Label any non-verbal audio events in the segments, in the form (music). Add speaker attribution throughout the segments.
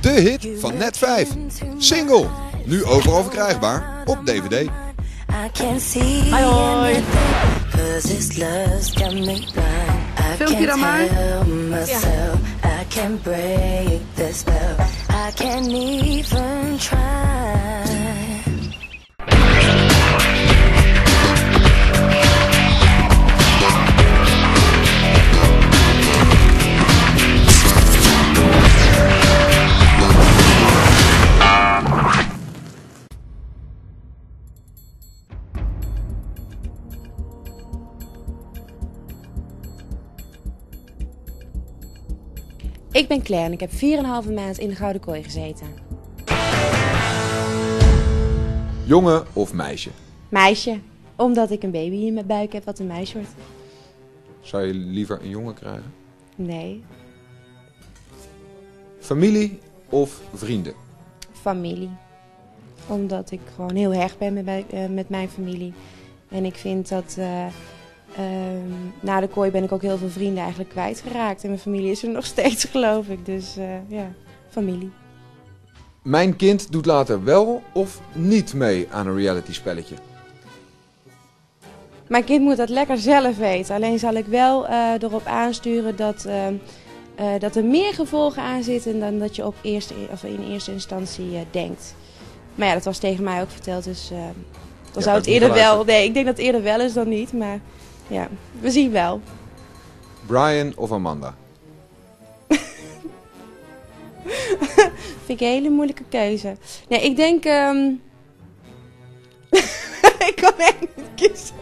Speaker 1: De hit van net 5. Single. Nu overal verkrijgbaar op DVD. Hoi hoi. Filmpje dan maar. Ja.
Speaker 2: Ik ben Claire en ik heb 4,5 maand in de Gouden Kooi gezeten.
Speaker 1: Jongen of meisje?
Speaker 2: Meisje, omdat ik een baby in mijn buik heb wat een meisje wordt.
Speaker 1: Zou je liever een jongen krijgen? Nee. Familie of vrienden?
Speaker 2: Familie. Omdat ik gewoon heel hecht ben met, eh, met mijn familie. En ik vind dat... Eh, Ehm, na de kooi ben ik ook heel veel vrienden eigenlijk kwijtgeraakt. En mijn familie is er nog (laughs) steeds, geloof ik. Dus eh, ja, familie.
Speaker 1: Mijn kind doet later wel of niet mee aan een reality spelletje.
Speaker 2: Mijn kind moet dat lekker zelf weten. Alleen zal ik wel eh, erop aansturen dat, ehm, eh, dat er meer gevolgen aan zitten dan dat je op eerste, of in eerste instantie denkt. Maar ja, dat was tegen mij ook verteld. Dus ehm, dan zou het eerder wel. Nee, ik denk dat het eerder wel is dan niet. Maar ja, we zien wel.
Speaker 1: Brian of Amanda? (laughs)
Speaker 2: Vind ik een hele moeilijke keuze. Nee, ik denk. Ehm, (laughs) ik kan echt niet kiezen.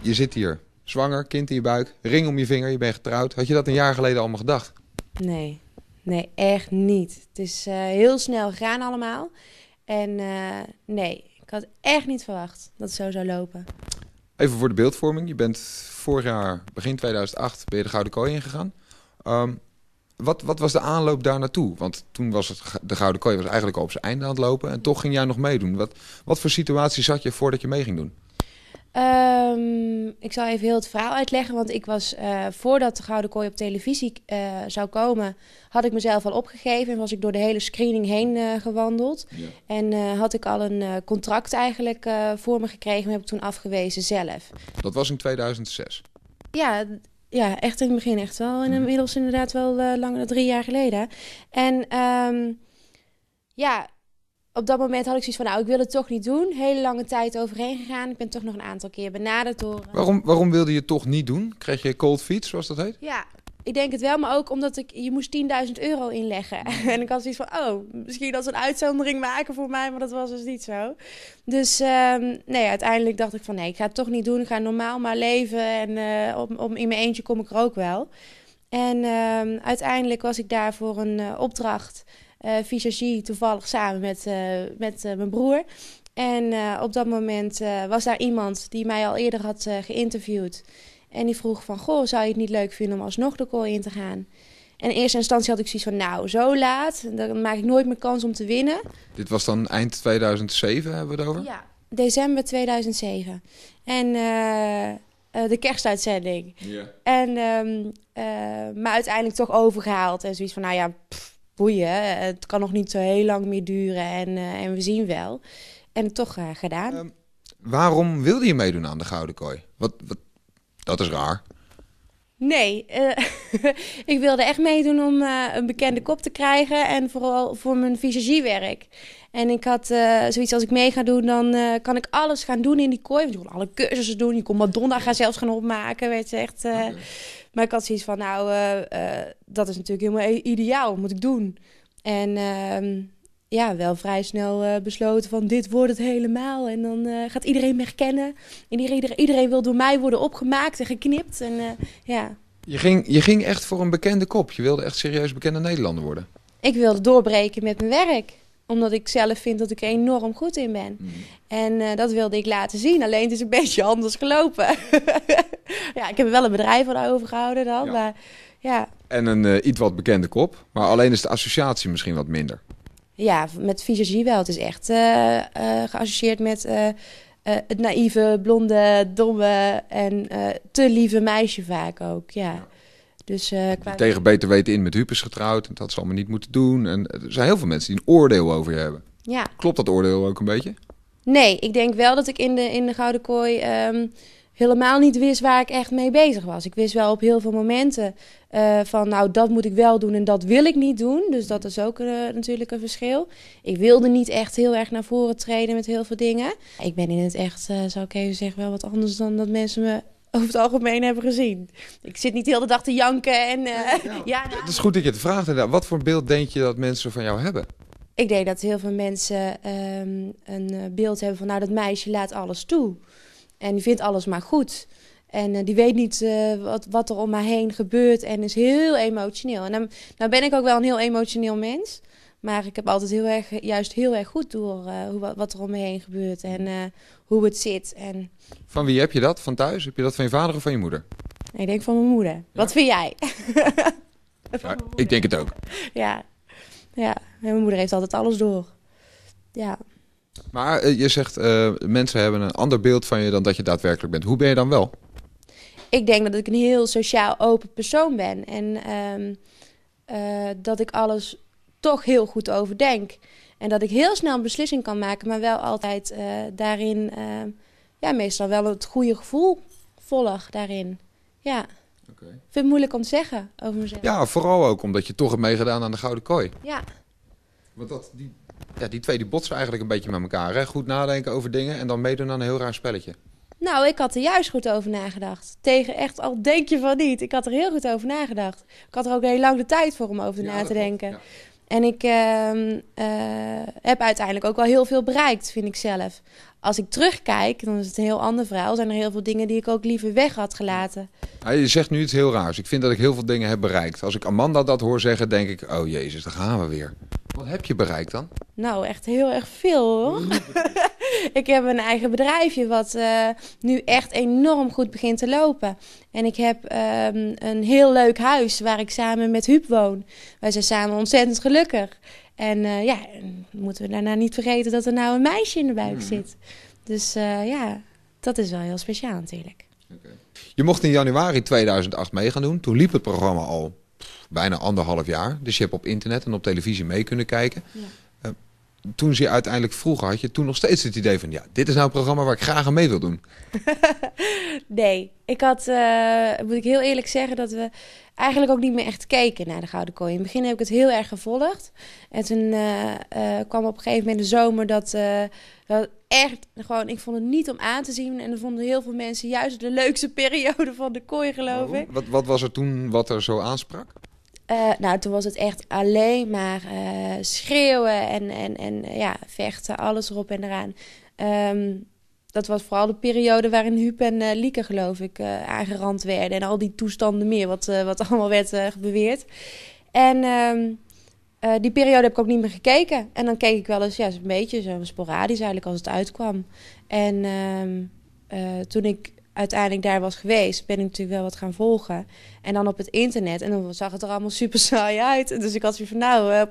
Speaker 1: Je zit hier, zwanger, kind in je buik, ring om je vinger, je bent getrouwd. Had je dat een jaar geleden allemaal gedacht?
Speaker 2: Nee, nee, echt niet. Het is eh, heel snel gaan allemaal. En eh, nee, had echt niet verwacht dat het zo zou lopen.
Speaker 1: Even voor de beeldvorming. Je bent vorig jaar, begin 2008, ben de Gouden Kooi ingegaan. Ehm, wat, wat, was de aanloop daar naartoe? Want toen was het, de Gouden Kooi was eigenlijk al op zijn einde aan het lopen. En toch ging jij nog meedoen. Wat, wat voor situatie zat je voordat je mee ging doen?
Speaker 2: Ehm, ik zal even heel het verhaal uitleggen. Want ik was eh, voordat de Gouden Kooi op televisie eh, zou komen, had ik mezelf al opgegeven en was ik door de hele screening heen eh, gewandeld. En had ik al een contract eigenlijk voor me gekregen, maar heb ik toen afgewezen zelf.
Speaker 1: Dat was in 2006?
Speaker 2: Ja, ja echt in het begin echt wel. Hmm. inmiddels inderdaad wel langer dan drie jaar geleden. En ehm, ja, op dat moment had ik zoiets van, nou, ik wil het toch niet doen. Hele lange tijd overheen gegaan. Ik ben toch nog een aantal keer benaderd door... Eh,
Speaker 1: waarom, waarom wilde je toch niet doen? Kreeg je cold feet, zoals dat heet?
Speaker 2: Ja, ik denk het wel, maar ook omdat ik, je moest 10.000 euro inleggen. (laughs) en ik had zoiets van, oh, misschien dat ze een uitzondering maken voor mij, maar dat was dus niet zo. Dus ehm, nee, uiteindelijk dacht ik van, nee, ik ga het toch niet doen. Ik ga normaal maar leven en eh, om, in mijn eentje kom ik er ook wel. En ehm, uiteindelijk was ik daar voor een eh, opdracht visagie eh, toevallig samen met, eh, met eh, mijn broer. En op dat moment was daar iemand die mij al eerder had geïnterviewd. En die vroeg van, goh, zou je het niet leuk vinden om alsnog de call in te gaan? En in eerste instantie had ik zoiets van, nou, zo laat, dan maak ik nooit meer kans om te winnen.
Speaker 1: Dit was dan eind 2007, hebben we het over?
Speaker 2: Ja, december 2007. En de kerstuitzending. En, ehm, maar uiteindelijk toch overgehaald en zoiets van, nou ja, boeien, het kan nog niet zo heel lang meer duren en, eh, en we zien wel. En het toch eh, gedaan. Ehm,
Speaker 1: waarom wilde je meedoen aan de Gouden Kooi? Wat, wat, dat is raar.
Speaker 2: Nee, eh, (laughs) ik wilde echt meedoen om een bekende kop te krijgen en vooral voor mijn visagiewerk. En ik had zoiets als ik mee ga doen, dan kan ik alles gaan doen in die kooi. Want je kon alle cursussen doen, je kon Madonna gaan zelfs gaan opmaken, weet je, echt... Maar ik had zoiets van, nou, eh, eh, dat is natuurlijk helemaal ideaal, moet ik doen. En ehm, ja, wel vrij snel eh, besloten van dit wordt het helemaal. En dan gaat iedereen me herkennen. En iedereen, wil door mij worden opgemaakt en geknipt. En, ja.
Speaker 1: je, ging, je ging echt voor een bekende kop. Je wilde echt serieus bekende Nederlander worden.
Speaker 2: Ik wilde doorbreken met mijn werk omdat ik zelf vind dat ik er enorm goed in ben. Mm. En eh, dat wilde ik laten zien. Alleen het is een beetje anders gelopen. (laughs) ja, ik heb wel een bedrijf van overgehouden dan. Maar, ja.
Speaker 1: En een eh, iets wat bekende kop. Maar alleen is de associatie misschien wat minder.
Speaker 2: Ja, met visagie wel. Het is echt eh, geassocieerd met... het naïeve, blonde, domme en te lieve meisje vaak ook. ja. Dus, eh, Tegen beter
Speaker 1: weten in met hupes getrouwd. En dat ze allemaal niet moeten doen. En eh, er zijn heel veel mensen die een oordeel over je hebben. Ja. Klopt dat oordeel ook een beetje?
Speaker 2: Nee, ik denk wel dat ik in de, in de Gouden Kooi ehm, helemaal niet wist waar ik echt mee bezig was. Ik wist wel op heel veel momenten eh, van, nou, dat moet ik wel doen en dat wil ik niet doen. Dus dat is ook natuurlijk een verschil. Ik wilde niet echt heel erg naar voren treden met heel veel dingen. Ik ben in het echt, zou ik even zeggen, wel wat anders dan dat mensen me over het algemeen hebben gezien. Ik zit niet de hele dag te janken. En, eh, ja,
Speaker 1: nou. Het is goed dat je het vraagt. Wat voor beeld denk je dat mensen van jou hebben?
Speaker 2: Ik denk dat heel veel mensen ehm, een eh, beeld hebben van... nou, dat meisje laat alles toe. En die vindt alles maar goed. En eh, die weet niet wat, wat er om haar heen gebeurt en is heel emotioneel. En dan, nou ben ik ook wel een heel emotioneel mens. Maar ik heb altijd heel erg, juist heel erg goed door eh, hoe, wat er om me heen gebeurt en mm. eh, hoe het zit. En...
Speaker 1: Van wie heb je dat? Van thuis? Heb je dat van je vader of van je moeder?
Speaker 2: Ik denk van mijn moeder. Wat vind jij? ik denk het ook. Ja. ja, mijn moeder heeft altijd alles door. Ja.
Speaker 1: Maar eh, je zegt, mensen hebben een ander beeld van je dan dat je daadwerkelijk bent. Hoe ben je dan wel?
Speaker 2: Ik denk dat ik een heel sociaal open persoon ben. En ehm, dat ik alles toch heel goed over denk. En dat ik heel snel een beslissing kan maken, maar wel altijd uh, daarin, eh, ja, meestal wel het goede gevoel volg daarin. Ja. Okay. Ik vind het moeilijk om te zeggen over mezelf. Ja,
Speaker 1: vooral ook omdat je toch hebt meegedaan aan de Gouden Kooi. Ja. Want dat, die, ja, die twee die botsen eigenlijk een beetje met elkaar. Hè? Goed nadenken over dingen en dan meedoen aan een heel raar spelletje.
Speaker 2: Nou, ik had er juist goed over nagedacht. Tegen echt, al denk je van niet. Ik had er heel goed over nagedacht. Ik had er ook heel lang de tijd voor om over na te denken. ja. En ik ehm, eh, heb uiteindelijk ook wel heel veel bereikt, vind ik zelf. Als ik terugkijk, dan is het een heel ander verhaal. Zijn er heel veel dingen die ik ook liever weg had gelaten.
Speaker 1: Hij ah, je zegt nu iets heel raars. Ik vind dat ik heel veel dingen heb bereikt. Als ik Amanda dat hoor zeggen, denk ik, oh jezus, daar gaan we weer. Wat heb je bereikt dan?
Speaker 2: Nou, echt heel erg veel hoor. (laughs) ik heb een eigen bedrijfje wat eh, nu echt enorm goed begint te lopen. En ik heb ehm, een heel leuk huis waar ik samen met Huub woon. Wij zijn samen ontzettend gelukkig. En eh, ja, moeten we daarna niet vergeten dat er nou een meisje in de buik hmm. zit. Dus eh, ja, dat is wel heel speciaal natuurlijk.
Speaker 1: Je mocht in januari 2008 mee gaan doen. Toen liep het programma al bijna anderhalf jaar. Dus je hebt op internet en op televisie mee kunnen kijken. Ja toen ze je uiteindelijk vroegen, had je toen nog steeds het idee van... ja, dit is nou een programma waar ik graag aan mee wil doen?
Speaker 2: (laughs) nee, ik had, eh, moet ik heel eerlijk zeggen, dat we eigenlijk ook niet meer echt keken naar de Gouden Kooi. In het begin heb ik het heel erg gevolgd. En toen eh, eh, kwam op een gegeven moment de zomer dat, dat echt gewoon... Ik vond het niet om aan te zien. En dan vonden heel veel mensen juist de leukste (laughs) periode van de kooi, geloof ik.
Speaker 1: Wat, wat was er toen wat er zo aansprak?
Speaker 2: Eh, nou, toen was het echt alleen maar eh, schreeuwen en, en, en eh, ja, vechten, alles erop en eraan. Ehm, dat was vooral de periode waarin Huub en uh, Lieke, geloof ik, aangerand werden. En al die toestanden meer, wat, wat (laughs) allemaal werd beweerd. En ehm, die periode heb ik ook niet meer gekeken. En dan keek ik wel eens, ja, een beetje zo sporadisch eigenlijk als het uitkwam. En ehm, toen ik uiteindelijk daar was geweest, ben ik natuurlijk wel wat gaan volgen. En dan op het internet. En dan zag het er allemaal (laughs) super saai uit. Dus ik had weer van nou, eh,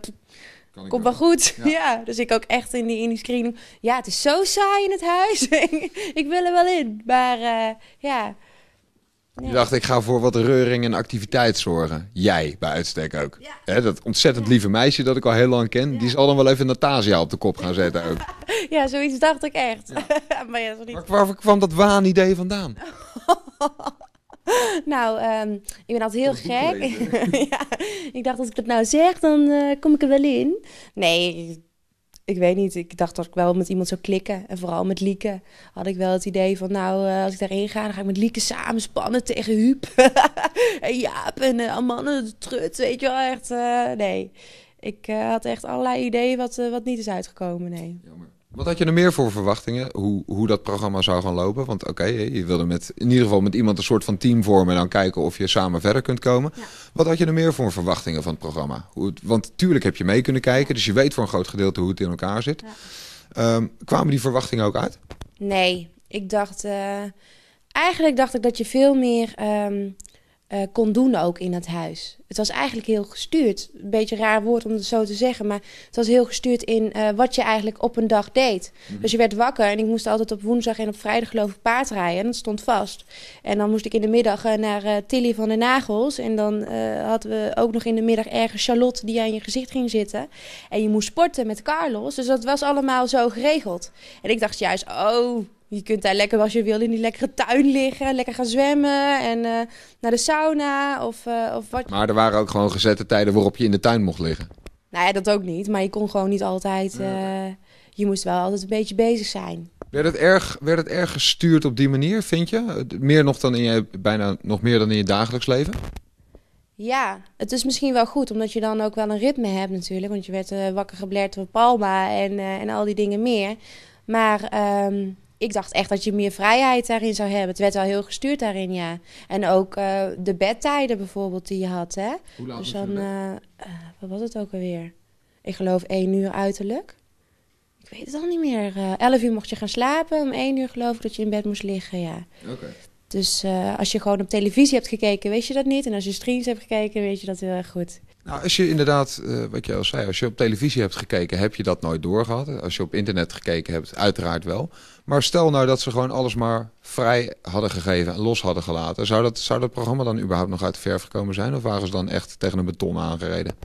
Speaker 2: Komt wel goed. (laughs) Ja. dus ik ook echt in die, in die Ja, het is zo saai in het huis. (laughs) ik wil er wel in. Maar eh, ja,
Speaker 1: Nee. Je dacht, ik ga voor wat reuring en activiteit zorgen. Jij, bij uitstek ook. dat ontzettend lieve meisje dat ik al heel lang ken... die is al dan wel even Natasia op de kop gaan zetten ook. (laughs)
Speaker 2: Ja, zoiets dacht ik echt. (laughs) maar ja, niet...
Speaker 1: waar, waar, kwam dat waanidee vandaan?
Speaker 2: (laughs) nou, ehm, ik ben altijd heel gek. ik dacht, als ik dat nou zeg, dan eh, kom ik er wel in. Nee, ik weet niet, ik dacht dat ik wel met iemand zou klikken. En vooral met Lieke had ik wel het idee van, nou, eh, als ik daarheen ga, dan ga ik met Lieke samen tegen Huub. (laughs) en Jaap en uh, Trut, weet je wel, echt, eh, nee. Ik had echt allerlei ideeën wat, wat niet is uitgekomen, nee. Jammer.
Speaker 1: Wat had je er meer voor verwachtingen? Hoe, hoe dat programma zou gaan lopen? Want oké, je wilde met, in ieder geval met iemand een soort van team vormen... en dan kijken of je samen verder kunt komen. Wat had je er meer voor verwachtingen van het programma? Hoe want tuurlijk heb je mee kunnen kijken, dus je weet voor een groot gedeelte hoe het in elkaar zit. Ehm, kwamen die verwachtingen ook uit?
Speaker 2: Nee, ik dacht... Eh, eigenlijk dacht ik dat je veel meer... Ehm, eh, kon doen ook in dat huis. Het was eigenlijk heel gestuurd. Een beetje raar woord om het zo te zeggen, maar het was heel gestuurd in eh, wat je eigenlijk op een dag deed. Mhm. Dus je werd wakker en ik moest altijd op woensdag en op vrijdag geloof ik paard rijden. En dat stond vast. En dan moest ik in de middag eh, naar Tilly van de Nagels. En dan hadden we ook nog in de middag ergens Charlotte die aan je gezicht ging zitten. En je moest sporten met Carlos. Dus dat was allemaal zo geregeld. En ik dacht juist, oh, je kunt daar lekker, als je wil, in die lekkere tuin liggen. Lekker gaan zwemmen en eh, naar de sauna of, uh, of wat.
Speaker 1: Maar er waren ook gewoon gezette tijden waarop je in de tuin mocht liggen.
Speaker 2: Nou ja, dat ook niet. Maar je kon gewoon niet altijd... Eh, je moest wel altijd een beetje bezig zijn.
Speaker 1: Werd het, erg, werd het erg gestuurd op die manier, vind je? Meer nog dan in je, bijna nog meer dan in je dagelijks leven?
Speaker 2: Ja, het is misschien wel goed, omdat je dan ook wel een ritme hebt natuurlijk. Want je werd wakker geblerd door Palma en, en al die dingen meer. Maar... Ehm, ik dacht echt dat je meer vrijheid daarin zou hebben. Het werd wel heel gestuurd daarin, ja. En ook eh, de bedtijden bijvoorbeeld die je had, hè. dus dan, eh, eh, wat was het ook alweer? Ik geloof één uur uiterlijk. Ik weet het al niet meer. elf uur mocht je gaan slapen. Om één uur geloof ik dat je in bed moest liggen, ja. Oké. Dus als je gewoon op televisie hebt gekeken, weet je dat niet. En als je streams hebt gekeken, weet je dat heel erg goed.
Speaker 1: Nou, als je inderdaad, eh, wat je al zei, als je op televisie hebt gekeken, heb je dat nooit doorgehad. Als je op internet gekeken hebt, uiteraard wel. Maar stel nou dat ze gewoon alles maar vrij hadden gegeven en los hadden gelaten. Zou dat, zou dat programma dan überhaupt nog uit de verf gekomen zijn? Of waren ze dan echt tegen een beton aangereden?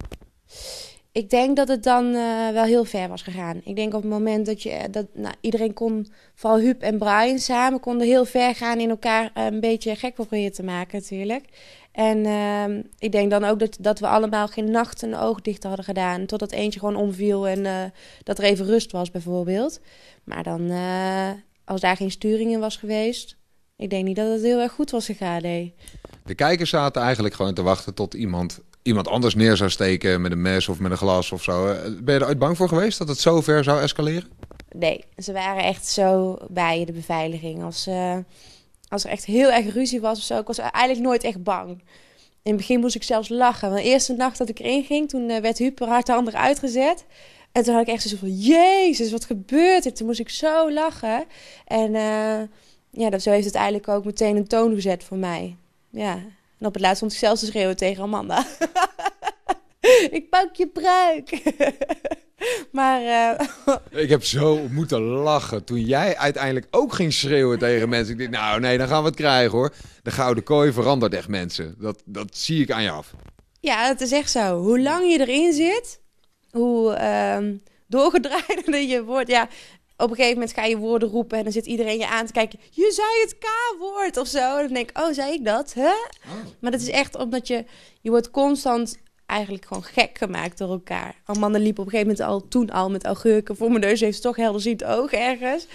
Speaker 2: Ik denk dat het dan eh, wel heel ver was gegaan. Ik denk op het moment dat je eh, dat, nou, iedereen kon, vooral Huub en Brian samen, konden heel ver gaan in elkaar een beetje gek proberen te maken, natuurlijk. En ehm, ik denk dan ook dat, dat we allemaal geen nacht een oog dicht hadden gedaan. Totdat eentje gewoon omviel en eh, dat er even rust was, bijvoorbeeld. Maar dan, eh, als daar geen sturing in was geweest, ik denk niet dat het heel erg goed was gegaan. Nee.
Speaker 1: De kijkers zaten eigenlijk gewoon te wachten tot iemand, iemand anders neer zou steken met een mes of met een glas of zo. Eh, ben je er ooit bang voor geweest dat het zo ver zou escaleren?
Speaker 2: Nee, ze waren echt zo bij de beveiliging. Als als er echt heel erg ruzie was of zo, ik was eigenlijk nooit echt bang. In het begin moest ik zelfs lachen. Want de eerste nacht dat ik erin ging, toen eh, werd Huper hard de ander uitgezet. En toen had ik echt zo van, jezus, wat gebeurt er? Toen moest ik zo lachen. En eh, ja, zo heeft het eigenlijk ook meteen een toon gezet voor mij. Ja, en op het laatst stond ik zelfs te schreeuwen tegen Amanda. (laughs) ik pak je pruik. (laughs) (laughs) Maar, eh,
Speaker 1: (laughs) Ik heb zo moeten lachen toen jij uiteindelijk ook ging schreeuwen tegen mensen. Ik dacht, nou nee, dan gaan we het krijgen hoor. De gouden kooi verandert echt mensen. Dat, dat zie ik aan je af.
Speaker 2: Ja, dat is echt zo. Hoe lang je erin zit, hoe uh, ehm, doorgedraaider je wordt. Ja, op een gegeven moment ga je woorden roepen en dan zit iedereen je aan te kijken. Je zei het K-woord of zo. dan denk ik, oh, zei ik dat? Hè? Oh. Maar dat is echt omdat je, je wordt constant eigenlijk gewoon gek gemaakt door elkaar. Oh, mannen liep op een gegeven moment al toen al met augurken voor mijn neus. Heeft ze toch helderziend oog ergens.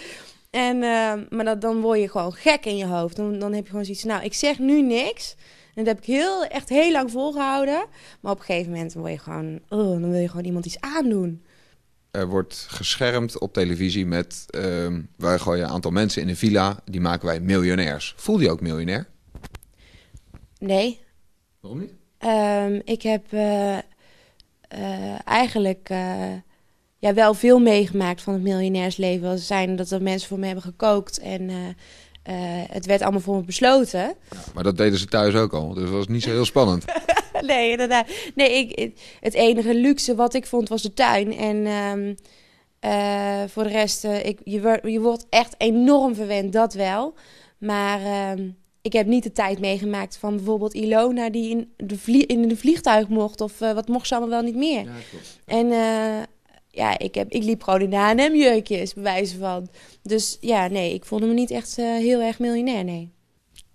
Speaker 2: En, ehm, maar dan word je gewoon gek in je hoofd. Dan, dan heb je gewoon zoiets. Nou, ik zeg nu niks. En dat heb ik heel, echt heel lang volgehouden. Maar op een gegeven moment word je gewoon, oh, dan wil je gewoon iemand iets aandoen.
Speaker 1: Er wordt geschermd op televisie met. Ehm, wij gooien een aantal mensen in een villa. Die maken wij miljonairs. Voel je ook miljonair?
Speaker 2: Nee. Waarom niet? Ehm, ik heb eh, eh, eigenlijk eh, ja, wel veel meegemaakt van het miljonairsleven. Als zijn dat er mensen voor me hebben gekookt en... het werd allemaal voor me besloten. Ja,
Speaker 1: maar dat deden ze thuis ook al, dus dat was niet zo heel spannend.
Speaker 2: (laughs) nee, inderdaad. Nee, ik, het enige luxe wat ik vond was de tuin. En ehm, voor de rest, ik, je, je wordt echt enorm verwend, dat wel. Maar ehm, ik heb niet de tijd meegemaakt van bijvoorbeeld Ilona die in de, vlie in de vliegtuig mocht of eh, wat mocht ze allemaal wel niet meer. Ja, en eh, ja, ik, heb, ik liep gewoon in de H&M jeukjes bij wijze van. Dus ja, nee, ik voelde me niet echt eh, heel erg miljonair, nee.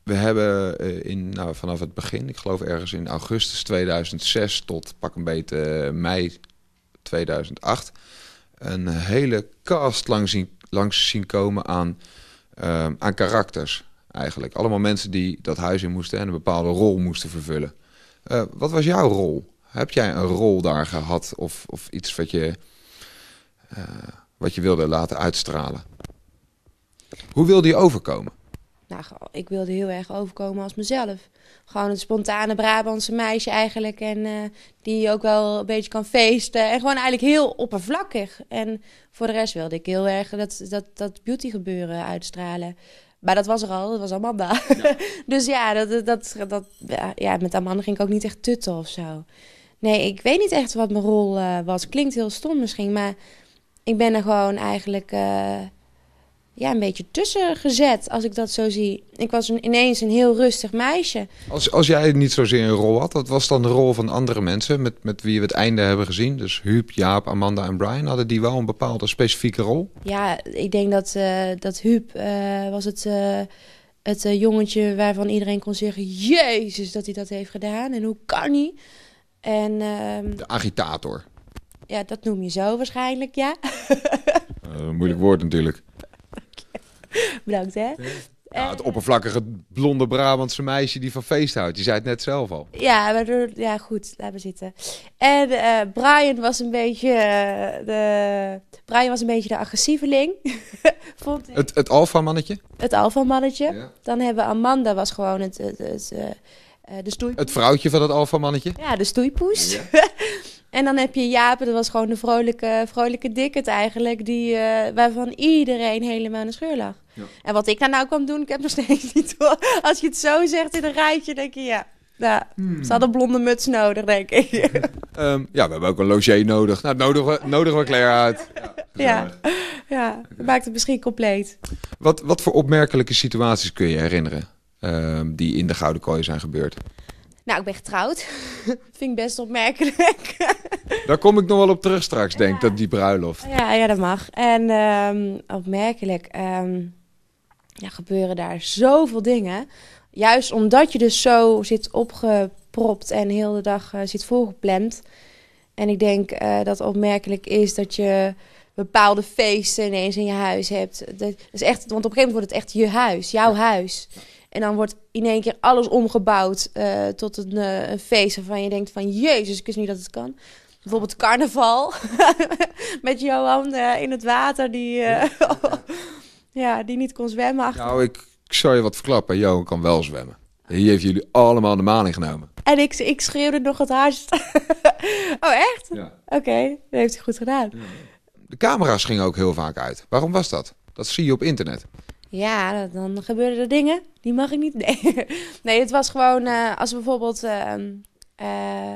Speaker 1: We hebben in, nou, vanaf het begin, ik geloof ergens in augustus 2006 tot pak een beetje mei 2008, een hele cast langs zien, langs zien komen aan, aan karakters eigenlijk. Allemaal mensen die dat huis in moesten en een bepaalde rol moesten vervullen. Eh, wat was jouw rol? Heb jij een rol daar gehad of, of iets wat je, eh, wat je wilde laten uitstralen? Hoe wilde je overkomen?
Speaker 2: Nou, ik wilde heel erg overkomen als mezelf. Gewoon een spontane Brabantse meisje eigenlijk. En eh, die ook wel een beetje kan feesten. En gewoon eigenlijk heel oppervlakkig. En voor de rest wilde ik heel erg dat, dat, dat beauty gebeuren uitstralen. Maar dat was er al, dat was Amanda. (laughs) dus ja, dat, dat, dat, ja, met Amanda ging ik ook niet echt tutten of zo. Nee, ik weet niet echt wat mijn rol eh, was. Klinkt heel stom misschien, maar ik ben er gewoon eigenlijk... Eh, ja, een beetje tussen gezet, als ik dat zo zie. Ik was een, ineens een heel rustig meisje.
Speaker 1: Als, als jij niet zozeer een rol had, wat was dan de rol van andere mensen met, met wie we het einde hebben gezien? Dus Huub, Jaap, Amanda en Brian, hadden die wel een bepaalde specifieke rol?
Speaker 2: Ja, ik denk dat, eh, dat Huub eh, was het, eh, het jongetje waarvan iedereen kon zeggen... Jezus, dat hij dat heeft gedaan en hoe kan hij? En, ehm, de
Speaker 1: agitator.
Speaker 2: Ja, dat noem je zo waarschijnlijk, ja.
Speaker 1: moeilijk woord natuurlijk.
Speaker 2: (laughs) Bedankt, hè?
Speaker 1: Eh, nou, het oppervlakkige blonde Brabantse meisje die van feest houdt. Je zei het net zelf al.
Speaker 2: Ja, ja goed, laten we zitten. En eh, Brian was een beetje eh, de... Brian was een beetje de agressieveling. (laughs) Vond
Speaker 1: ik. Het, het alfamannetje?
Speaker 2: Het alfamannetje. Ja. Dan hebben we Amanda, was gewoon het, het, de stoeipoes. Het vrouwtje
Speaker 1: van het mannetje.
Speaker 2: Ja, de stoeipoes. (laughs) En dan heb je Jaap, dat was gewoon de vrolijke, vrolijke het eigenlijk, die, eh, waarvan iedereen helemaal in de scheur lag. Ja. En wat ik daar nou kwam doen, ik heb nog steeds (laughs) niet door. Als je het zo zegt in een rijtje, denk je ja. Hmm. Ze hadden blonde muts nodig, denk ik. (laughs)
Speaker 1: Ehm, ja, we hebben ook een logé nodig. Nou, nodigen we, we Claire uit.
Speaker 2: Ja, ja. dat maakt het misschien compleet.
Speaker 1: Wat, wat voor opmerkelijke situaties kun je herinneren ehm, die in de Gouden Kooi zijn gebeurd?
Speaker 2: Nou, ik ben getrouwd. (laughs) Vind ik best opmerkelijk.
Speaker 1: (laughs) Daar kom ik nog wel op terug straks, denk ik, dat die bruiloft.
Speaker 2: Ja, ja dat mag. En ehm, opmerkelijk, ehm, ja, gebeuren daar zoveel dingen. Juist omdat je dus zo zit opgepropt en heel de dag eh, zit volgepland. En ik denk uh, dat opmerkelijk is dat je bepaalde feesten ineens in je huis hebt. Dat is echt, want op een gegeven moment wordt het echt je huis, jouw huis. En dan wordt in één keer alles omgebouwd uh, tot eh, een, feest waarvan je denkt van... Jezus, ik wist niet dat het kan. Bijvoorbeeld carnaval (laughs) met Johan eh, in het water die, ja. (laughs) ja, die niet kon zwemmen. Nou,
Speaker 1: ik, ik zou je wat verklappen. Johan kan wel zwemmen. Hier heeft jullie allemaal de maling genomen.
Speaker 2: En ik, ik schreeuwde nog het hardst. (laughs) oh, echt? Ja. Oké, dat heeft hij goed gedaan.
Speaker 1: De camera's gingen ook heel vaak uit. Waarom was dat? Dat zie je op internet.
Speaker 2: Ja, dan gebeurden er dingen. Die mag ik niet. (laughs) Nee, nee het was gewoon uh, als bijvoorbeeld. Ehm, eh,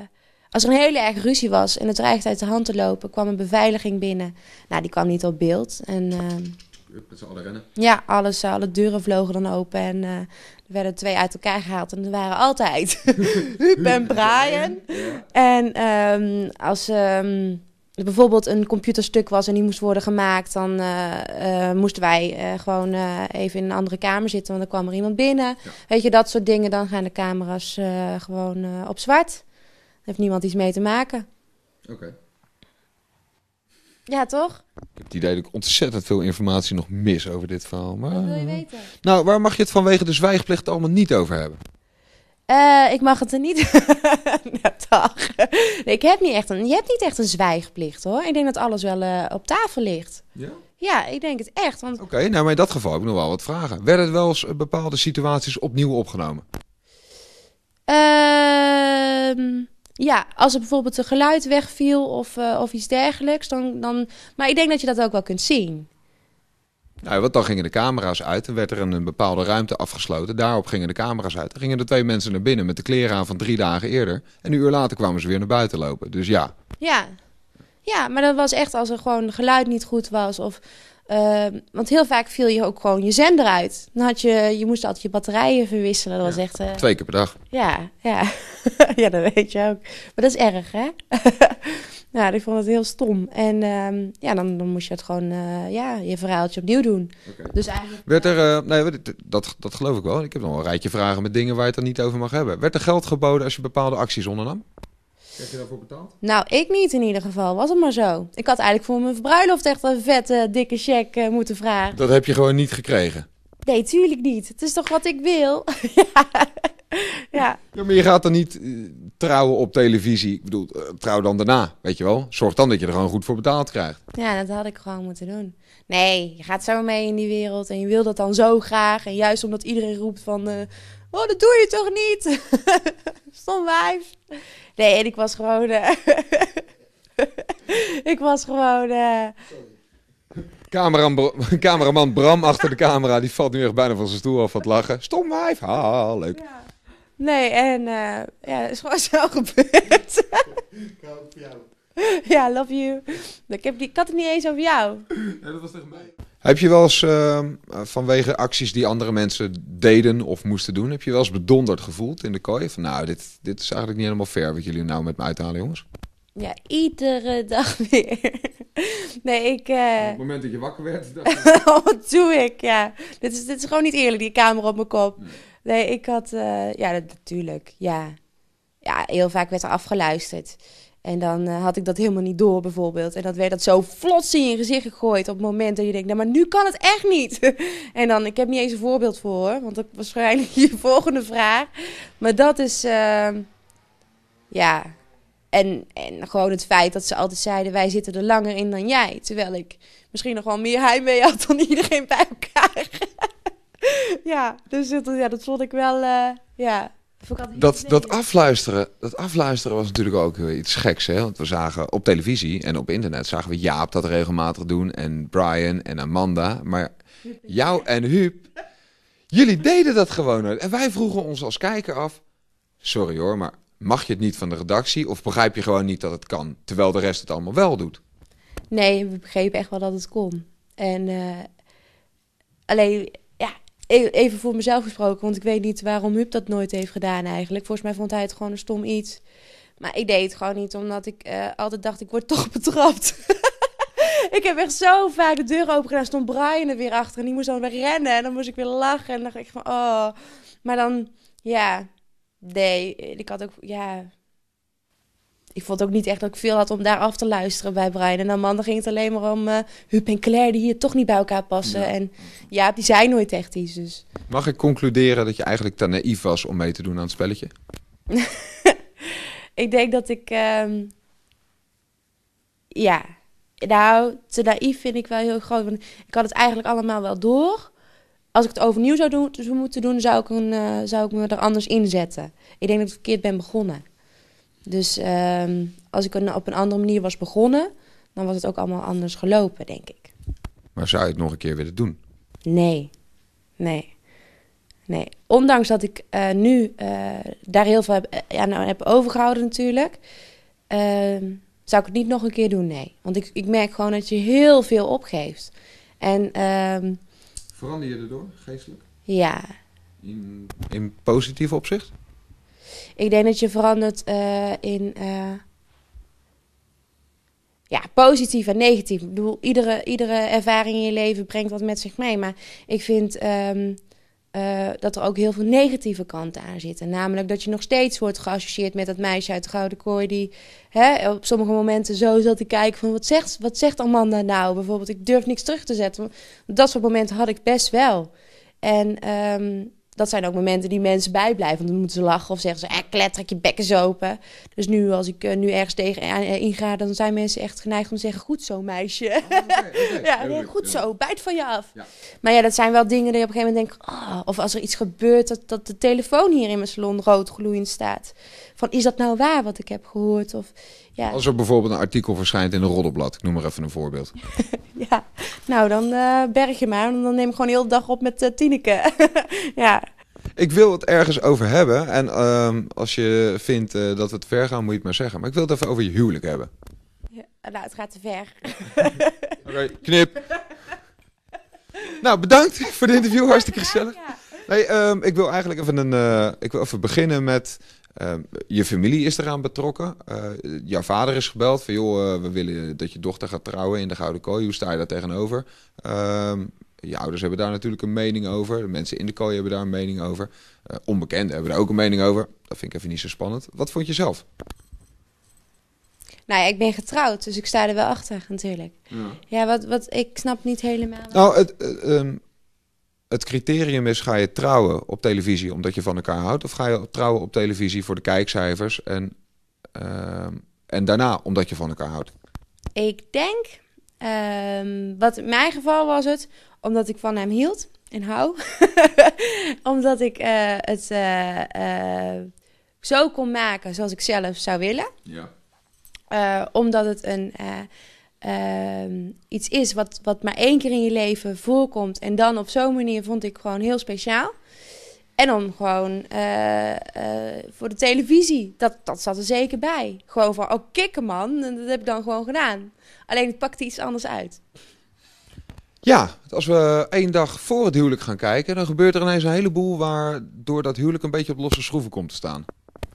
Speaker 2: als er een hele erg ruzie was en het dreigde uit de hand te lopen, kwam een beveiliging binnen. Nou, die kwam niet op beeld. En, ehm,
Speaker 1: Met z'n allen rennen? Ja,
Speaker 2: alles, eh, alle deuren vlogen dan open en er werden twee uit elkaar gehaald. En er waren altijd
Speaker 1: (laughs) Ik (laughs) en Brian.
Speaker 2: Ehm, en als... Um, er bijvoorbeeld een computerstuk was en die moest worden gemaakt, dan eh, eh, moesten wij eh, gewoon even in een andere kamer zitten, want dan kwam er iemand binnen. Weet je, dat soort dingen. Dan gaan de camera's gewoon op zwart. Daar heeft niemand iets mee te maken. Oké. Ja, toch?
Speaker 1: Ik heb het idee dat ik ontzettend veel informatie nog mis over dit verhaal. Maar, wil je weten? Nou, waar mag je het vanwege de zwijgplicht allemaal niet over hebben?
Speaker 2: Eh, ik mag het er niet. dag. (laughs) ik heb niet echt een, je hebt niet echt een zwijgplicht hoor. Ik denk dat alles wel eh, op tafel ligt. Ja? Ja, ik denk het echt. Want... Oké,
Speaker 1: nou maar in dat geval heb ik nog wel wat vragen. Werden er wel eens eh, bepaalde situaties opnieuw opgenomen?
Speaker 2: Ehm, ja, als er bijvoorbeeld een geluid wegviel of, of iets dergelijks. Dan, dan... Maar ik denk dat je dat ook wel kunt zien.
Speaker 1: Nou, want dan gingen de camera's uit. en werd er een, bepaalde ruimte afgesloten. Daarop gingen de camera's uit. Dan gingen de twee mensen naar binnen met de kleren aan van drie dagen eerder. En een uur later kwamen ze weer naar buiten lopen. Dus ja.
Speaker 2: Ja, ja maar dat was echt als er gewoon geluid niet goed was. Of, ehm, want heel vaak viel je ook gewoon je zender uit. Dan had je, je moest altijd je batterijen verwisselen. Dat was echt... Eh, twee keer per dag. Ja, ja. (laughs) ja, dat weet je ook. Maar dat is erg, hè? (laughs) Nou, ik vond het heel stom. En ehm, ja, dan, dan moest je het gewoon, eh, ja, je verhaaltje opnieuw doen. Dus eigenlijk...
Speaker 1: Werd er, uh, nee, dat, dat geloof ik wel. Ik heb nog een rijtje vragen met dingen waar je het dan niet over mag hebben. Werd er geld geboden als je bepaalde acties ondernam? Krijg je daarvoor betaald?
Speaker 2: Nou, ik niet in ieder geval. Was het maar zo. Ik had eigenlijk voor mijn bruiloft echt een vette, dikke cheque eh, moeten vragen.
Speaker 1: Dat heb je gewoon niet gekregen?
Speaker 2: Nee, tuurlijk niet. Het is toch wat ik wil? (laughs) (laughs) ja.
Speaker 1: Maar je gaat dan niet eh, trouwen op televisie. Ik bedoel, eh, trouw dan daarna, weet je wel. Zorg dan dat je er gewoon goed voor betaald krijgt.
Speaker 2: Ja, dat had ik gewoon moeten doen. Nee, je gaat zo mee in die wereld en je wil dat dan zo graag. En juist omdat iedereen roept van... Eh, oh, dat doe je toch niet? (laughs) Stom wijf. Nee, en ik was gewoon... (laughs) ik was gewoon...
Speaker 1: Cameraman Bram achter de camera, die valt nu echt bijna van zijn stoel af van het lachen. Stom wijf, ha, leuk. Ja.
Speaker 2: Nee, en uh, ja, is gewoon (laughs) zo gebeurd. jou. Ja, love you. Ik, heb die, ik had het niet eens over jou. Ja, dat was tegen
Speaker 1: mij. Heb je wel eens ehm, vanwege acties die andere mensen deden of moesten doen, heb je wel eens bedonderd gevoeld in de kooi? Van nou, dit, dit is eigenlijk niet helemaal fair wat jullie nou met me uithalen, jongens.
Speaker 2: Ja, iedere dag weer. Nee, ik... Eh, op het
Speaker 1: moment dat je wakker werd... Dacht ik...
Speaker 2: (laughs) Oh, wat doe ik? Ja, dit is, dit is gewoon niet eerlijk, die camera op mijn kop. Hmm. Nee, ik had... Eh, ja, dat, natuurlijk. Ja. ja, heel vaak werd er afgeluisterd. En dan eh, had ik dat helemaal niet door, bijvoorbeeld. En dat werd dat zo vlot in je gezicht gegooid op het moment dat je denkt... nou, maar nu kan het echt niet. (laughs) en dan, ik heb niet eens een voorbeeld voor, hoor, want dat was waarschijnlijk (laughs) je volgende vraag. Maar dat is... Ehm, ja, en, en gewoon het feit dat ze altijd zeiden: wij zitten er langer in dan jij. Terwijl ik misschien nog wel meer heimwee had dan (laughs) iedereen bij elkaar. (laughs) ja, dus dat, ja, dat vond ik wel. Eh, ja. Dat, dat,
Speaker 1: afluisteren, dat afluisteren was natuurlijk ook iets geks. Hè? Want we zagen op televisie en op internet zagen we Jaap dat regelmatig doen. En Brian en Amanda. Maar jou en Huub, jullie deden dat gewoon. En wij vroegen ons als kijker af. Sorry hoor, maar mag je het niet van de redactie? Of begrijp je gewoon niet dat het kan? Terwijl de rest het allemaal wel doet.
Speaker 2: Nee, we begrepen echt wel dat het kon. En eh, alleen E-, even voor mezelf gesproken, want ik weet niet waarom Hub dat nooit heeft gedaan eigenlijk. Volgens mij vond hij het gewoon een stom iets. Maar ik deed het gewoon niet, omdat ik eh, altijd dacht, ik word toch (laughs) betrapt. (laughs) ik heb echt zo vaak de deur open gedaan, stond Brian er weer achter. En die moest dan weer rennen en dan moest ik weer lachen. En dan dacht ik van, oh. Maar dan, ja, nee, ik had ook, ja, ik vond ook niet echt dat ik veel had om daar af te luisteren bij Brian. En dan man, ging het alleen maar om uh, Huub en Claire die hier toch niet bij elkaar passen. En ja, die zijn nooit echt iets. Dus.
Speaker 1: Mag ik concluderen dat je eigenlijk te naïef was om mee te doen aan het spelletje?
Speaker 2: (laughs) ik denk dat ik... Ehm, ja, nou, te naïef vind ik wel heel groot. Want ik had het eigenlijk allemaal wel door als ik het overnieuw zou, doen, moeten doen, zou ik, een, eh, zou ik me er anders inzetten. Ik denk dat ik verkeerd ben begonnen. Dus ehm, als ik op een andere manier was begonnen, dan was het ook allemaal anders gelopen, denk ik.
Speaker 1: Maar zou je het nog een keer willen doen?
Speaker 2: Nee, nee. Nee, ondanks dat ik eh, nu eh, daar heel veel heb, eh, ja, nou, heb overgehouden natuurlijk, ehm, zou ik het niet nog een keer doen, nee. Want ik, ik merk gewoon dat je heel veel opgeeft. En, ehm,
Speaker 1: Verander je erdoor, geestelijk? Ja. In, in positief opzicht?
Speaker 2: Ik denk dat je verandert eh, in eh, ja, positief en negatief. Ik bedoel, iedere, iedere ervaring in je leven brengt wat met zich mee. Maar ik vind ehm, eh, dat er ook heel veel negatieve kanten aan zitten. Namelijk dat je nog steeds wordt geassocieerd met dat meisje uit de Gouden Kooi... die hè, op sommige momenten zo zat te kijken van... Wat zegt, wat zegt Amanda nou? Bijvoorbeeld, ik durf niks terug te zetten. Dat soort momenten had ik best wel. En... Ehm, dat zijn ook momenten die mensen bijblijven. dan moeten ze lachen of zeggen ze, eh, je bekken open. Dus nu, als ik eh, nu ergens tegen eh, eh, inga, dan zijn mensen echt geneigd om te zeggen, goed zo meisje. Ah, (laughs) ja, goed zo, bijt van je af. Ja. Maar ja, dat zijn wel dingen die je op een gegeven moment denkt, oh, of als er iets gebeurt, dat, dat de telefoon hier in mijn salon rood gloeiend staat is dat nou waar wat ik heb gehoord? Of, ja. Als er
Speaker 1: bijvoorbeeld een artikel verschijnt in een roddelblad, ik noem maar even een voorbeeld. (laughs)
Speaker 2: ja, nou dan uh, berg je maar, dan neem ik gewoon heel de dag op met eh, Tineke. (laughs) ja.
Speaker 1: Ik wil het ergens over hebben en ehm, als je vindt eh, dat we het ver gaan, moet je het maar zeggen. Maar ik wil het even over je huwelijk hebben.
Speaker 2: Ja, nou, het gaat te ver. (laughs)
Speaker 1: Oké, knip. nou, bedankt voor de interview, hartstikke gezellig. Nee, ehm, ik wil eigenlijk even een. ik wil even beginnen met Ehm, je familie is eraan betrokken. Uh, jouw vader is gebeld van joh, eh, we willen dat je dochter gaat trouwen in de Gouden Kooi. Hoe sta je daar tegenover? Ehm, je ouders hebben daar natuurlijk een mening over. De mensen in de kooi hebben daar een mening over. Eh, onbekenden hebben daar ook een mening over. Dat vind ik even niet zo spannend. Wat vond je zelf?
Speaker 2: Nou ja, ik ben getrouwd, dus ik sta er wel achter natuurlijk. Ja, ja wat, wat ik snap niet helemaal.
Speaker 1: Nou, het, ehm, het criterium is: ga je trouwen op televisie omdat je van elkaar houdt? Of ga je trouwen op televisie voor de kijkcijfers en, ehm, en daarna omdat je van elkaar houdt?
Speaker 2: Ik denk, ehm, wat in mijn geval was het, omdat ik van hem hield en hou. (laughs) omdat ik eh, het eh, eh, zo kon maken zoals ik zelf zou willen. Ja. omdat het een Ehm, iets is wat, wat maar één keer in je leven voorkomt. En dan op zo'n manier vond ik gewoon heel speciaal. En dan gewoon eh, eh, voor de televisie. Dat, dat zat er zeker bij. Gewoon van, oh kikken man. En dat heb ik dan gewoon gedaan. Alleen het pakte iets anders uit.
Speaker 1: Ja, als we één dag voor het huwelijk gaan kijken, dan gebeurt er ineens een heleboel waar door dat huwelijk een beetje op losse schroeven komt te staan.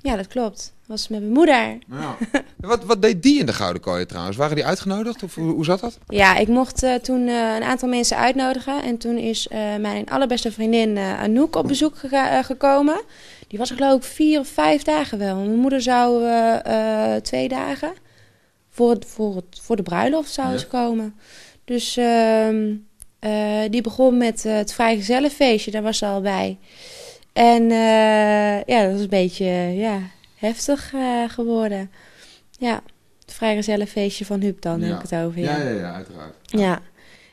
Speaker 2: Ja, dat klopt. Dat was met mijn moeder. Ja.
Speaker 1: wat, wat deed die in de Gouden Kooi trouwens? Waren die uitgenodigd of hoe, zat dat?
Speaker 2: Ja, ik mocht eh, toen eh, een aantal mensen uitnodigen. En toen is eh, mijn allerbeste vriendin Anouk op bezoek gekomen. Die was er geloof ik vier of vijf dagen wel. Mijn moeder zou twee dagen voor, voor, het, voor de bruiloft zou ze komen. Dus ehm, die begon met het vrijgezellenfeestje. Daar was ze al bij. En eh, ja, dat is een beetje ja, heftig eh, geworden. Ja, het vrijgezellenfeestje van Huub dan denk heb ik het over. Ja, ja, ja, ja uiteraard. Ja.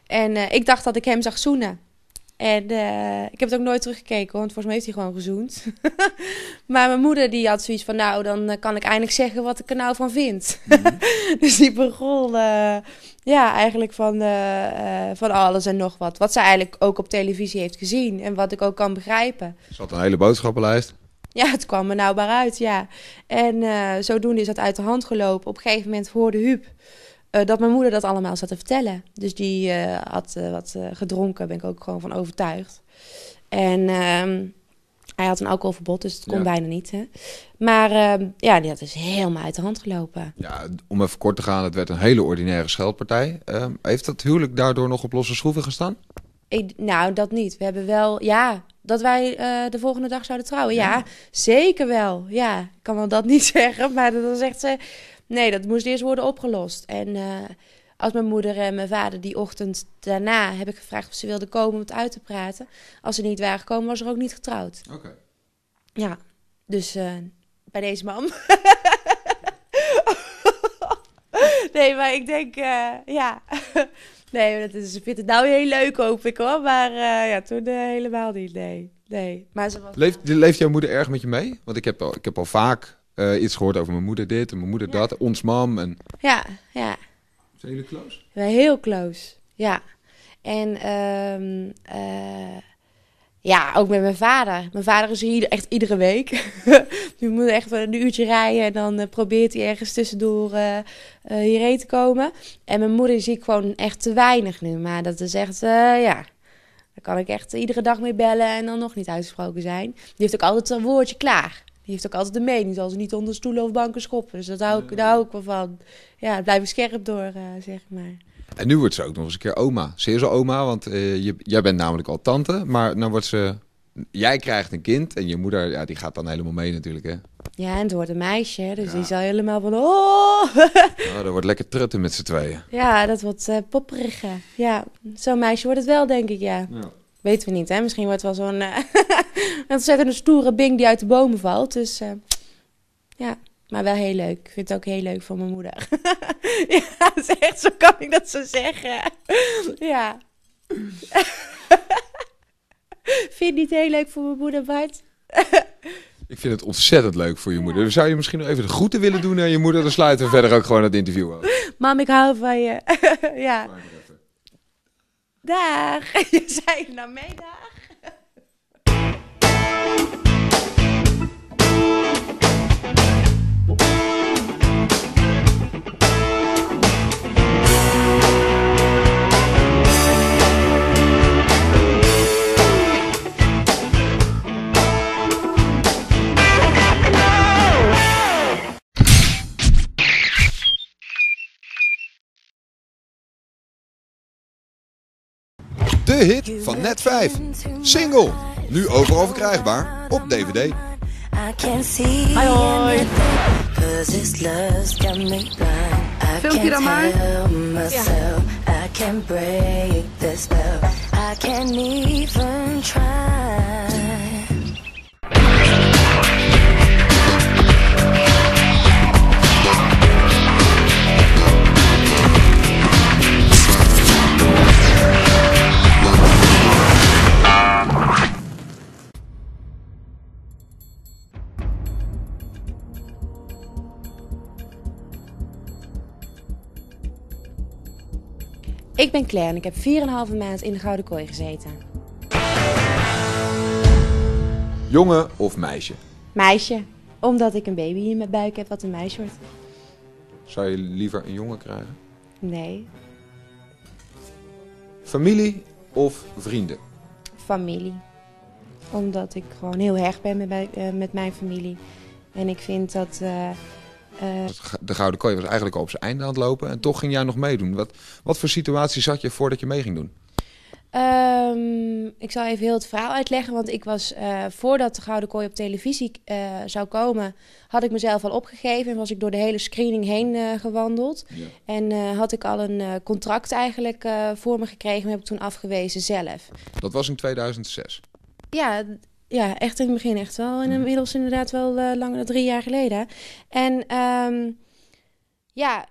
Speaker 2: En eh, ik dacht dat ik hem zag zoenen. En eh, ik heb het ook nooit teruggekeken, want volgens mij heeft hij gewoon gezoend. (laughs) maar mijn moeder die had zoiets van, nou, dan eh, kan ik eindelijk zeggen wat ik er nou van vind. Mhm. (laughs) dus die begon eh, ja, eigenlijk van, van alles en nog wat. Wat zij eigenlijk ook op televisie heeft gezien en wat ik ook kan begrijpen.
Speaker 1: Ze had een hele boodschappenlijst.
Speaker 2: Ja, het kwam er nou maar uit, ja. En zodoende is dat uit de hand gelopen. Op een gegeven moment hoorde Huub eh, dat mijn moeder dat allemaal zat te vertellen. Dus die eh, had eh, wat gedronken, ben ik ook gewoon van overtuigd. En ehm, hij had een alcoholverbod, dus het kon bijna niet. Hè? Maar ehm, ja, die had dus helemaal uit de hand gelopen. Ja,
Speaker 1: om even kort te gaan, het werd een hele ordinaire scheldpartij. Ehm, heeft dat huwelijk daardoor nog op losse schroeven gestaan?
Speaker 2: nou, dat niet. We hebben wel, ja, dat wij de volgende dag zouden trouwen. Ja, zeker wel. Ja, ik kan wel dat niet (laughs) zeggen, maar dat zegt echt... Nee, dat moest eerst worden opgelost. En eh, als mijn moeder en mijn vader die ochtend daarna heb ik gevraagd of ze wilden komen om het uit te praten. Als ze niet waren gekomen, was er ook niet getrouwd. Oké. Ja, dus eh, bij deze man. (laughs) nee, maar ik denk, eh, ja. (laughs) nee, dat is, ze vindt het nou heel leuk, hoop ik hoor. Maar ja, toen helemaal niet, nee. nee. Maar ze was...
Speaker 1: leeft, leeft jouw moeder erg met je mee? Want ik heb al, ik heb al vaak uh, iets gehoord over mijn moeder dit en mijn moeder dat, ons mam. En...
Speaker 2: Ja, ja.
Speaker 1: Zijn jullie close?
Speaker 2: Wij heel close, ja. En um, uh, ja, ook met mijn vader. Mijn vader is hier echt iedere week. nu (laughs) moet echt een uurtje rijden en dan eh, probeert hij ergens tussendoor hierheen te komen. En mijn moeder zie ik gewoon echt te weinig nu. Maar dat is echt, ja, daar kan ik echt iedere dag mee bellen en dan nog niet uitgesproken zijn. Die heeft ook altijd een woordje klaar die heeft ook altijd de mening. Zal ze niet onder stoelen of banken schoppen. Dus dat hou ik, daar hou ik wel van. Ja, blijf scherp door, eh, zeg maar.
Speaker 1: En nu wordt ze ook nog eens een keer oma. Ze is al oma, want eh, je, jij bent namelijk al tante. Maar nou wordt ze... Jij krijgt een kind en je moeder ja, die gaat dan helemaal mee natuurlijk, hè?
Speaker 2: Ja, en het wordt een meisje, dus die zal helemaal van... Oh!
Speaker 1: oh (laughs) dat wordt lekker trutten met z'n tweeën.
Speaker 2: Ja, dat wordt uh, eh, popperig. Ja, zo'n meisje wordt het wel, denk ik, ja. ja. Weten we niet, hè? Misschien wordt het wel zo'n eh, uh, (laughs) ontzettend stoere bing die uit de bomen valt. Dus eh, ja, maar wel heel leuk. Ik vind het ook heel leuk voor mijn moeder. (laughs) ja, is echt, zo kan ik dat zo zeggen. ja. (laughs) vind je het niet heel leuk voor mijn moeder, Bart?
Speaker 1: Ik vind het ontzettend leuk voor je moeder. Zou je misschien nog even de groeten willen doen aan je moeder? Dan sluiten we verder ook gewoon het interview af.
Speaker 2: Mam, ik hou van je. ja. Dag! (laughs) Je zei nou mee, dag.
Speaker 1: De hit van net 5. Single. Nu overal verkrijgbaar op DVD. Hoi hoi. Filmpje dan maar. Ja.
Speaker 2: ben Claire en ik heb 4,5 maand in de Gouden Kooi gezeten.
Speaker 1: Jongen of meisje?
Speaker 2: Meisje, omdat ik een baby in mijn buik heb wat een meisje wordt.
Speaker 1: Zou je liever een jongen krijgen? Nee. Familie of vrienden?
Speaker 2: Familie. Omdat ik gewoon heel hecht ben met, eh, met mijn familie. En ik vind dat... Eh, eh,
Speaker 1: de Gouden Kooi was eigenlijk al op zijn einde aan het lopen en toch ging jij nog meedoen. Wat, wat voor situatie zat je voordat je mee ging doen?
Speaker 2: Ehm, ik zal even heel het verhaal uitleggen, want ik was eh, voordat de Gouden Kooi op televisie eh, zou komen, had ik mezelf al opgegeven en was ik door de hele screening heen gewandeld. En had ik al een contract eigenlijk voor me gekregen, maar heb ik toen afgewezen zelf.
Speaker 1: Dat was in 2006?
Speaker 2: Ja, ja, echt in het begin echt wel. En mm. inmiddels inderdaad wel uh, langer dan drie jaar geleden. En ehm, ja,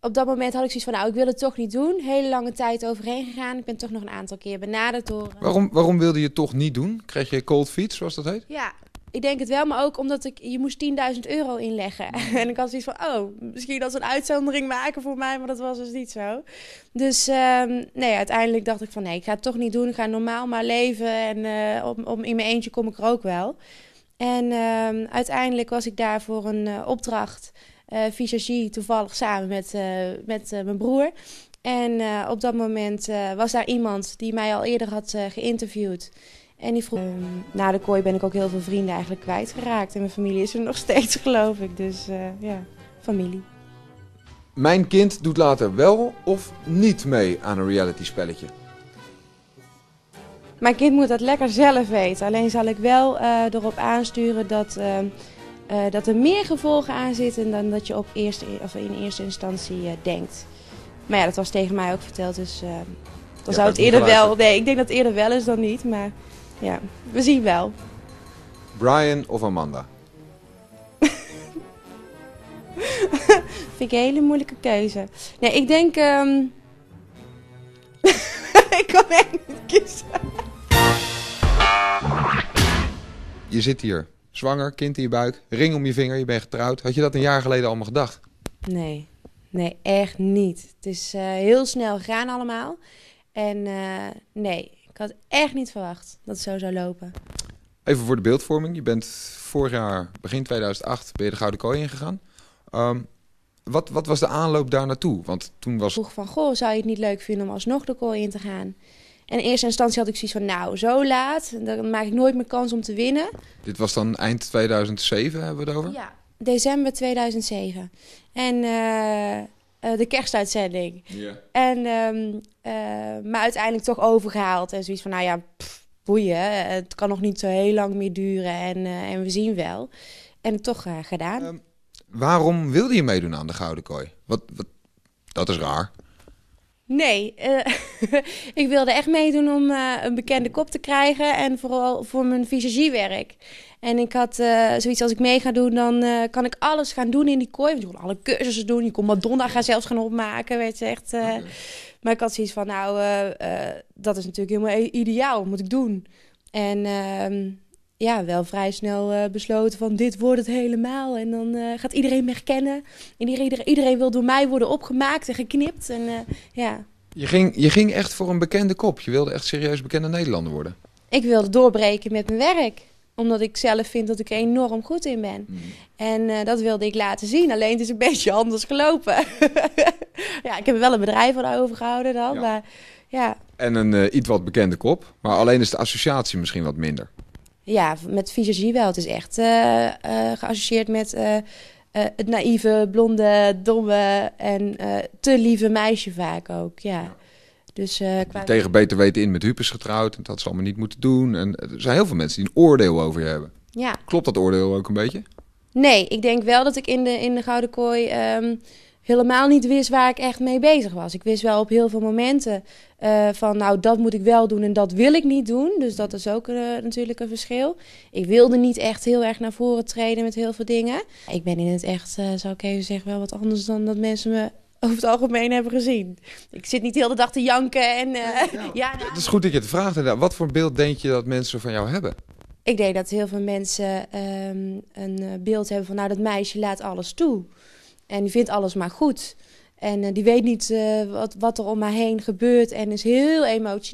Speaker 2: op dat moment had ik zoiets van, nou, ik wil het toch niet doen. Hele lange tijd overheen gegaan. Ik ben toch nog een aantal keer benaderd door... Eh,
Speaker 1: waarom, waarom wilde je het toch niet doen? Kreeg je cold feet, zoals dat heet?
Speaker 2: Ja, ik denk het wel, maar ook omdat ik, je moest 10.000 euro inleggen. (laughs) en ik had zoiets van, oh, misschien dat ze een uitzondering maken voor mij, maar dat was dus niet zo. Dus ehm, nee, uiteindelijk dacht ik van, nee, ik ga het toch niet doen. Ik ga normaal maar leven en eh, om, in mijn eentje kom ik er ook wel. En ehm, uiteindelijk was ik daar voor een eh, opdracht, uh, eh, visagie, toevallig samen met, met mijn broer. En op dat moment was daar iemand die mij al eerder had geïnterviewd. En vroeg, ehm, na de kooi ben ik ook heel veel vrienden eigenlijk kwijtgeraakt. En mijn familie is er nog (laughs) steeds, geloof ik. Dus eh, ja, familie.
Speaker 1: Mijn kind doet later wel of niet mee aan een reality spelletje.
Speaker 2: Mijn kind moet dat lekker zelf weten. Alleen zal ik wel eh, erop aansturen dat, eh, dat er meer gevolgen aan zitten dan dat je op eerste, of in eerste instantie denkt. Maar ja, dat was tegen mij ook verteld, dus dan zou het eerder wel. Nee, ik denk dat het eerder wel is dan niet. Maar ja, we zien wel.
Speaker 1: Brian of Amanda?
Speaker 2: (laughs) Vind ik een hele moeilijke keuze. Nee, ik denk. Ehm, (laughs) ik kan echt niet kiezen.
Speaker 1: Je zit hier, zwanger, kind in je buik, ring om je vinger, je bent getrouwd. Had je dat een jaar geleden allemaal gedacht?
Speaker 2: Nee, nee, echt niet. Het is eh, heel snel gaan allemaal. En eh, nee, ik had echt niet verwacht dat het zo zou lopen.
Speaker 1: Even voor de beeldvorming. Je bent vorig jaar, begin 2008, ben je de Gouden Kooi ingegaan. Um, wat, wat, was de aanloop daar naartoe? Want toen was... Ik vroeg van,
Speaker 2: goh, zou je het niet leuk vinden om alsnog de kooi in te gaan? En in eerste instantie had ik zoiets van, nou, zo laat, dan maak ik nooit meer kans om te winnen.
Speaker 1: Dit was dan eind 2007, hebben we het over?
Speaker 2: Ja, december 2007. En eh, eh, de kerstuitzending. En, ehm, eh, maar uiteindelijk toch overgehaald. En zoiets van, nou ja, boeien. Eh, het kan nog niet zo heel lang meer duren. En, en we zien wel. En toch gedaan. Ehm,
Speaker 1: waarom wilde je meedoen aan de Gouden Kooi? Wat, wat, dat is raar.
Speaker 2: Nee, eh, (laughs) ik wilde echt meedoen om eh, een bekende kop te krijgen en vooral voor mijn visagiewerk. En ik had eh, zoiets als ik mee ga doen, dan kan ik alles gaan doen in die kooi. Want je kon alle cursussen doen, je kon Madonna gaan zelfs gaan opmaken, weet je echt. Maar ik had zoiets van, nou, dat is natuurlijk helemaal ideaal, moet ik doen. En ehm, ja, wel vrij snel eh, besloten van dit wordt het helemaal. En dan eh, gaat iedereen me herkennen. En iedereen, iedereen wil door mij worden opgemaakt en geknipt. En, eh, ja.
Speaker 1: je, ging, je ging echt voor een bekende kop. Je wilde echt serieus bekende Nederlander worden.
Speaker 2: Ik wilde doorbreken met mijn werk omdat ik zelf vind dat ik er enorm goed in ben. Mm. En dat wilde ik laten zien. Alleen het is een beetje anders gelopen. (laughs) ja, ik heb wel een bedrijf van overgehouden dan. Maar, ja.
Speaker 1: En een iets wat bekende kop. Maar alleen is de associatie misschien wat minder
Speaker 2: ja, met visagie wel. Het is echt eh, eh, geassocieerd met eh, het naïeve, blonde, domme en te lieve meisje vaak ook. ja. Dus, Tegen
Speaker 1: beter weten in met hupes getrouwd. En dat ze allemaal niet moeten doen. En er zijn heel veel mensen die een oordeel over je hebben. Ja. Klopt dat oordeel ook een beetje?
Speaker 2: Nee, ik denk wel dat ik in de, in de Gouden Kooi... Ehm, helemaal niet wist waar ik echt mee bezig was. Ik wist wel op heel veel momenten eh, van, nou, dat moet ik wel doen en dat wil ik niet doen. Dus dat is ook eh, natuurlijk een verschil. Ik wilde niet echt heel erg naar voren treden met heel veel dingen. Ik ben in het echt, uh, zou ik even zeggen, wel wat anders dan dat mensen me over het algemeen hebben gezien. Ik zit niet de hele dag te janken. En, ja, nou, ja Het
Speaker 1: nou. is goed dat je het vraagt. En Wat voor beeld denk je dat mensen van jou hebben?
Speaker 2: Ik denk dat heel veel mensen ehm, een beeld hebben van, nou, dat meisje laat alles toe. En die vindt alles maar goed. En eh, die weet niet eh, wat, wat er om haar heen gebeurt en is heel emotioneel.